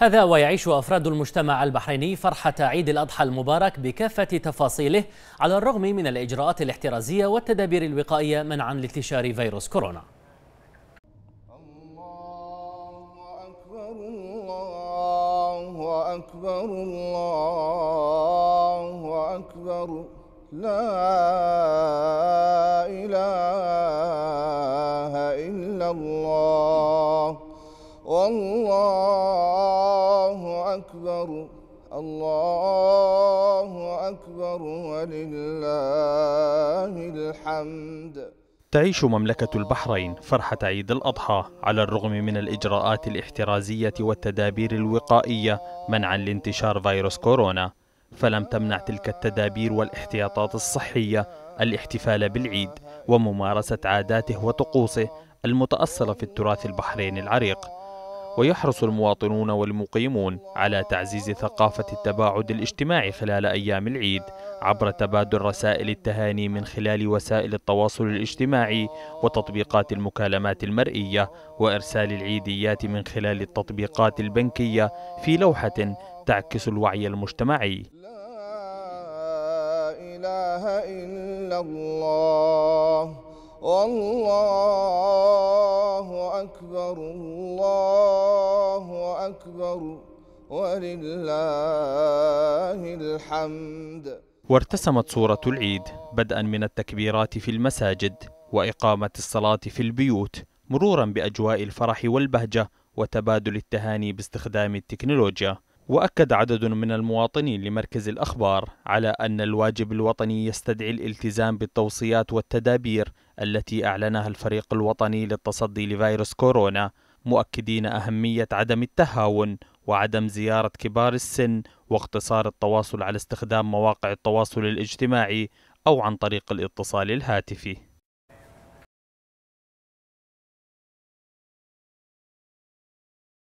هذا ويعيش أفراد المجتمع البحريني فرحة عيد الأضحى المبارك بكافة تفاصيله على الرغم من الإجراءات الاحترازية والتدابير الوقائية منعا لانتشار فيروس كورونا الله أكبر الله أكبر الله أكبر لا إله إلا الله والله أكبر الله أكبر ولله الحمد تعيش مملكة البحرين فرحة عيد الأضحى على الرغم من الإجراءات الاحترازية والتدابير الوقائية منعا لانتشار فيروس كورونا فلم تمنع تلك التدابير والاحتياطات الصحية الاحتفال بالعيد وممارسة عاداته وطقوسه المتأصلة في التراث البحريني العريق ويحرص المواطنون والمقيمون على تعزيز ثقافة التباعد الاجتماعي خلال أيام العيد عبر تبادل رسائل التهاني من خلال وسائل التواصل الاجتماعي وتطبيقات المكالمات المرئية وإرسال العيديات من خلال التطبيقات البنكية في لوحة تعكس الوعي المجتمعي لا إله إلا الله والله أكبر الله أكبر ولله الحمد وارتسمت صورة العيد بدءا من التكبيرات في المساجد وإقامة الصلاة في البيوت مرورا بأجواء الفرح والبهجة وتبادل التهاني باستخدام التكنولوجيا وأكد عدد من المواطنين لمركز الأخبار على أن الواجب الوطني يستدعي الالتزام بالتوصيات والتدابير التي أعلنها الفريق الوطني للتصدي لفيروس كورونا مؤكدين أهمية عدم التهاون وعدم زيارة كبار السن واقتصار التواصل على استخدام مواقع التواصل الاجتماعي أو عن طريق الاتصال الهاتفي